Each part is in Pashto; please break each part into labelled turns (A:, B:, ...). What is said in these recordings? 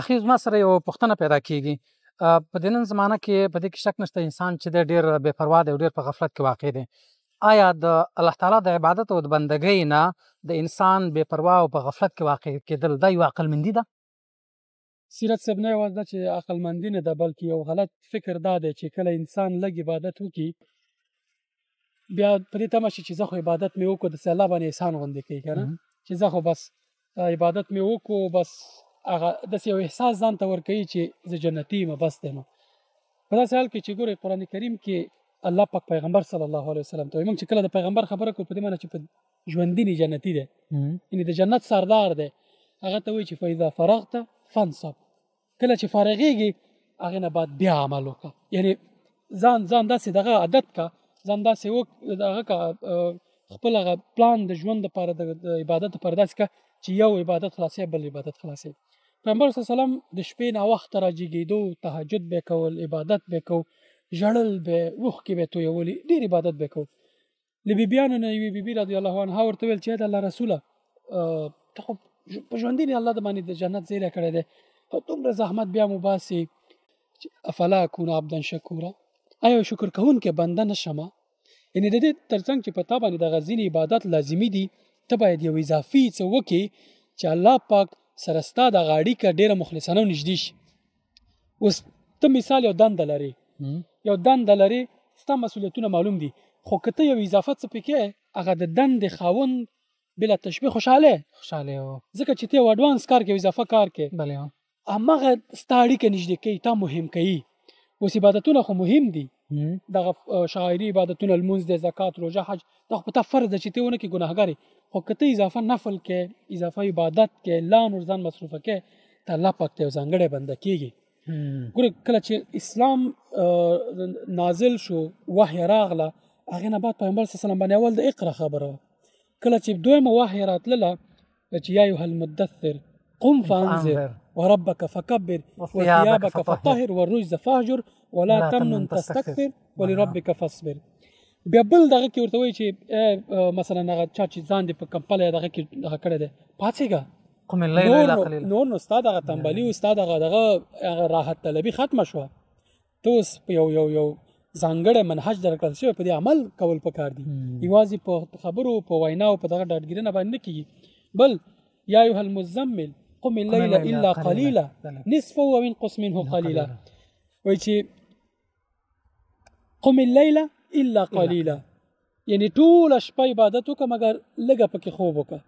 A: اخیز ما سره یو پښتنه پیدا کیږي په دینن زمانہ کې په دې کې شک نشته انسان چې د ډیر بے پروا دی او ډیر په غفلت کې واقع دی آیا د الله تعالی د عبادت او د بندګۍ نه د انسان بے پروا او په غفلت کې واقع کېدل د یو عقل مندي ده سیرت صاحب نه یوازې چې عقل مندي نه ده بلکې یو غلط فکر دا دی چې کله انسان لګ عبادت وکړي بیا پرې تمه شي چې زه خو عبادت مې وکړو د الله باندې احسان غوندې کوي کنه چې زه خو بس عبادت مې وکړو بس هغه د یو احساس ځان ته ورکوي چې زه جنتی یم بس دی نو په داسې حال کې چې ګورې قران کریم کې الله پاک پیغمبر صلی الله علیه وسلم ته موږ چې کله د پیغمبر خبره کوو په دې معنی چې په ژوندۍ نه جنتی دی یعنی د جنت سردار دی هغه ته وایي چې فاذا فرغت فانصب کله چې فارغېږي هغه نه بعد بیا عمل وکړه یعنی ځان ځان داسې دغه عادت کا ځان داسې وک دغه کا خپل غ پلان د ژوند لپاره د عبادت لپاره داسې کا چې یو عبادت خلاصې بل عبادت خلاصې پیغمبر صلی الله علیه وسلم د شپې نه وخت راجګېدو تهجد به کول عبادت به کو ژړل به وخ کې به تویولې ډېر عبادت به کو لبی بیان نه وی بی بی رضی الله عنها ورته ویل چې د الله رسوله ته خو په ژوند دی الله د باندې د جنت زیره کړی دی او دومره زحمت بیا مباسي افلا کون عبدا شکورا آیا شکر کوونکې بنده نشم یعنی د دې ترڅنګ چې په تا باندې د غزین عبادت لازمی دي ته باید یو اضافي څه وکې چې الله پاک سره ستا د غاړي کې ډیره مخلصانه نږدې شي اوس ته مثال یو دند لري یو دند لري ستا مسولیتونه معلوم دي خو کته یو اضافه څه پکې هغه د دند خاون بلا تشبیه خوشاله خوشاله ځکه چې ته اډوانس کار کې اضافه کار کې بله امغه ستاړي کې نږدې کې تا مهم کوي اوس عبادتونه خو مهم دي دغه شاعری عبادتونه المنز د زکات روزه حج دغه په فرض چې ته ونه کې ګناهګاری او کته اضافه نفل کې اضافه عبادت کې لا نور ځان مصروفه کې ته الله پاک ته ځانګړې بنده کیږي ګور کله چې اسلام نازل شو وحی راغله هغه نه بعد پیغمبر صلی الله علیه وسلم باندې اول د اقرا خبره کله چې دویمه وحی راتله چې یا ایه المدثر قم فانذر وربك فكبر وثيابك فطهر والرجز فاهجر ولا تمنن تستكثر ولربك فاصبر بیا بل دغه کې ورته وایي چې مثلا هغه چا چې ځان دې په کمپل دغه کې دغه کړی دی پاتېګه قم الليل الا قليلا نو نو استاد هغه تنبلی او استاد هغه دغه راحت طلبي ختمه شو ته اوس یو یو یو ځانګړی منهج درکړل شوی په دې عمل کول پکار دي یوازې په خبرو په ویناو په دغه ډاډګیرنه باندې کیږي بل یا ایها المزمل قم الليل الا قليلا نصفه وانقص منه قليلا وای چې قم الليل الا قليلا یعنی ټول شپه عبادت وکړه مګر لګه پکې خوب وکړه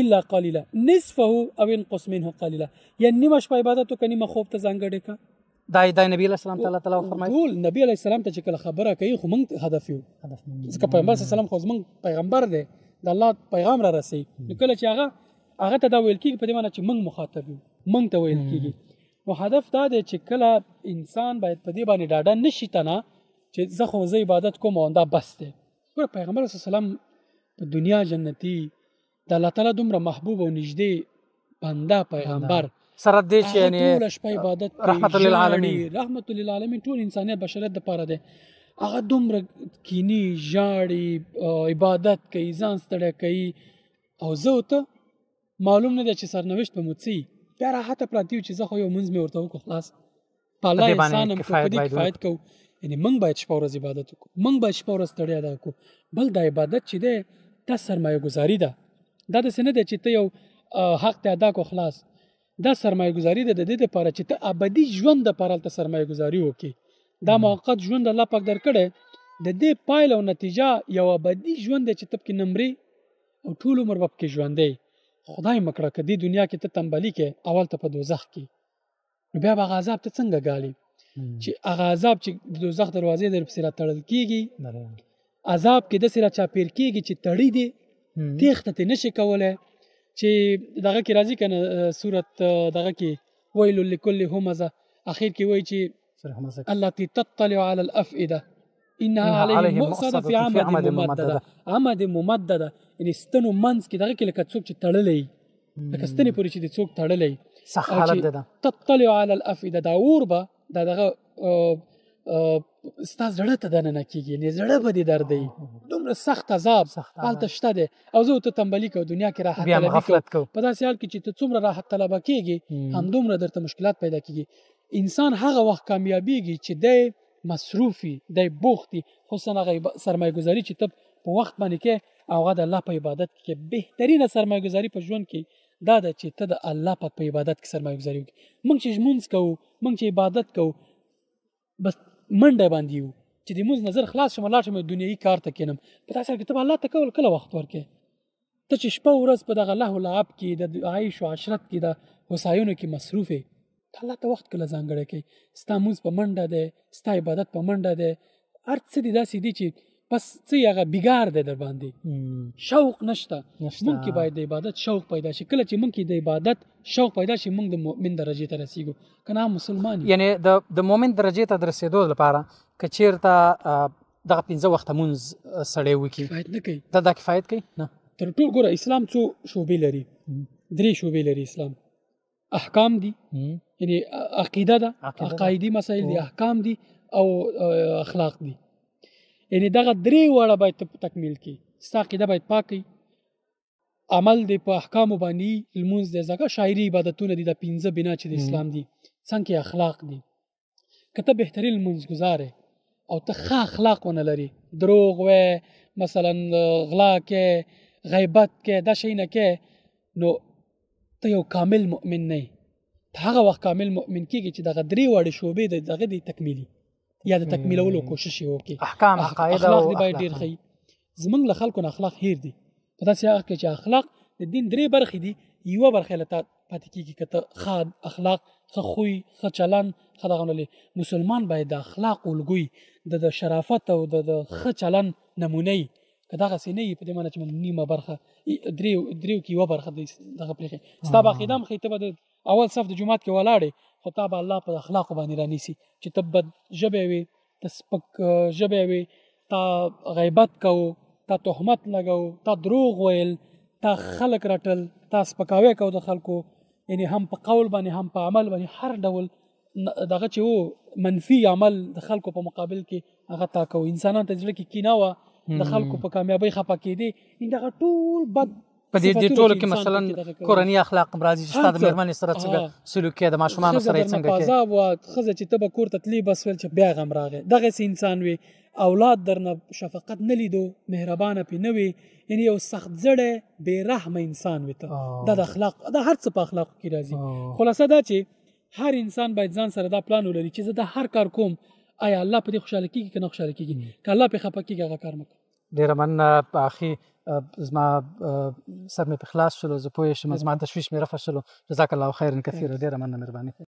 A: الا قليلا نصفه او انقص منه قليلا یعنی نیمه شپه عبادت وکړه نیمه خوب ته ځانګړې کړه دا د نبی علیہ السلام تعالی تعالی فرمایي ټول نبی علیہ السلام ته چې کله خبره کوي خو موږ هدف یو هدف موږ ځکه پیغمبر صلی الله علیه وسلم خو موږ پیغمبر دی د الله پیغام را رسي نو کله چې هغه هغه ته دا ویل کېږي په دې معنی چې موږ مخاطب یو موږ ته ویل کېږي نو هدف دا دی چې کله انسان باید په دې باندې ډاډه نشي تنه چې زه خو زه عبادت کوم او دا بس دی ګور پیغمبر صلی الله علیه وسلم په دنیا جنتی د الله تعالی دومره محبوب او نږدې بنده پیغمبر سره دې چې یعنی ټول شپه عبادت رحمت للعالمین رحمت للعالمین ټول انسانیت بشریت د پاره ده هغه دومره کینی ژاړي عبادت کوي ځان ستړی کوي او زه ته معلوم نه ده چې سرنوشت به موسی بیا راحت پراتی چې زه خو یو منځ مې ورته وکړ خلاص په الله انسان هم په دې کفایت کو یعنی موږ باید شپه ورځ عبادت وکړو موږ باید شپه ورځ تړیا ده کو بل د عبادت چې ده دا سرمایه گذاری ده دا د سینه ده چې ته یو حق ته ادا کو خلاص دا سرمایه گذاری ده د دې لپاره چې ته ابدي ژوند د پرالته سرمایه گذاری وکړي دا موقت ژوند الله پاک درکړي د دې پایله او نتیجه یو ابدي ژوند چې تب کې نمرې او ټول عمر باب کې ژوندې خدای مکړه کدي دنیا کې ته تنبلی کې اول ته په دوزخ کې بیا به غذاب ته څنګه غالي چې هغه عذاب چې د دوزخ دروازې در پسې را تړل کیږي عذاب کې د سره چا پیر کیږي چې تړي دي تیخته ته نشي کوله چې دغه کې راځي کنه صورت دغه کې ویل لكل همزه اخر کې وایي چې التي تطلع على الافئده انها عليه مؤصده في عمد ممدده عمد ممدده یعنی ستنو منځ کې دغه کې لکه څوک چې تړلې لکه ستنې پورې چې څوک تړلې صح حالت ده تطلع على الافئده دا اور به دا دغه ستا زړه ته دننه کیږي نه زړه به دي درد دی دومره سخت عذاب حالت شته دی او زه ته تنبلی کو دنیا کې راحت طلبي کو په داسې حال کې چې ته څومره راحت طلبه کیږي هم دومره درته مشکلات پیدا کیږي انسان هغه وخت کامیابیږي چې دی مصروفي دی بوختي خصوصا هغه سرمایه گذاری چې ته په وخت باندې کې او غد الله په عبادت کې بهترینه سرمایه گذاری په ژوند کې دا د چې ته د الله پاک په عبادت کې سرمایه‌ګذاري وکړې موږ چې ژمونځ کوو موږ چې عبادت کوو بس منډه باندې یو چې د موږ نظر خلاص شمه لاړ شم دنیوي کار ته کینم په تاسو کې ته الله ته کول کله وخت ورکې ته چې شپه ورځ په دغه الله لعب کې د عیش او عشرت کې د وسایونو کې مصروفې الله ته وخت کله ځانګړی کوي ستا مونږ په منډه دی ستا عبادت په منډه دی هر څه دي داسې دي چې پس څه هغه بیګار دی در باندې شوق نشته مونږ کې باید د عبادت شوق پیدا شي کله چې مونږ کې د عبادت شوق پیدا شي مونږ د مؤمن درجه ته رسیدو کنا مسلمان یعنی د د مؤمن درجه ته رسیدو لپاره کچیرته دغه پنځه وخت مونږ سړی وکي کفایت نه کوي دا د کفایت کوي نه تر ټولو ګوره اسلام څو شوبې لري درې شوبې لري اسلام احکام دي یعنی عقیده ده عقایدی مسائل دي احکام دي او اخلاق دي یعنی دغه درې واړه باید ته تکمیل کی ستا عقیده باید پاکي عمل دی په احکام باندې لمونځ دی زکه شاعری عبادتونه دي د پنځه بنا چې د اسلام دي څنګه اخلاق دي کته بهتري لمونځ گزاره او ته ښه اخلاق ونه لري دروغ و مثلا غلا کې غیبت کې دا شي نه کې نو ته یو کامل مؤمن نه هغه وخت کامل مؤمن کیږي چې دغه درې وړې شوبې دغه دی تکمیلی یا د تکمیلولو کوشش یې وکړي احکام عقاید او اخلاق باید ډیر خي زمنګ له خلکو نه اخلاق هیر دي په داسې هغه کې چې اخلاق د دین درې برخې دي یو برخه له پاتې کیږي کته خاد اخلاق خ خوې خ چلن خدغونلې مسلمان باید د اخلاق ولګوي د شرافت او د خ چلن نمونه کداغه سینې په دې معنی چې نیمه برخه درې درې کې یو برخه دغه پرېخه ستا باقی دم خېته به اول صف د جمعات کې ولاړې خو تا به الله په اخلاق باندې رانیسي چې ته بد ژبه وي ته سپک ژبه وي تا غیبت کوو تا تهمت لګو تا دروغ ویل تا خلک رټل تا سپکاوی کو د خلکو یعنی هم په قول باندې هم په عمل باندې هر ډول دغه چې وو منفي عمل د خلکو په مقابل کې هغه تا کو انسانان ته ځل کې کیناوه د خلکو په کامیابی خپه کېدی دغه ټول بد په دې دې ټولو کې مثلا کورنی اخلاق راځي چې ستاسو مېرمن سره څنګه سلوک کوي د ماشومان سره څنګه کوي عذاب وا خزه چې تب کور ته تلی بس ول چې بیا غم راغی دغه سي انسان وي اولاد درنه شفقت نه لیدو مهربانه پې نه وي یعنی یو سخت زړه بې رحمه انسان وي ته د اخلاق د هر څه په اخلاق کې راځي خلاصه دا چې هر انسان باید ځان سره دا پلان ولري چې زه د هر کار کوم آیا الله په دې خوشاله کیږي کنه خوشاله کیږي که الله په خپه کیږي هغه کار مکه ډیره مننه په اخی زما سر مې په خلاص شول زه پوه شم زما تشویش مې رفع شول جزاک الله خیر کثیر ډیره مننه مهرباني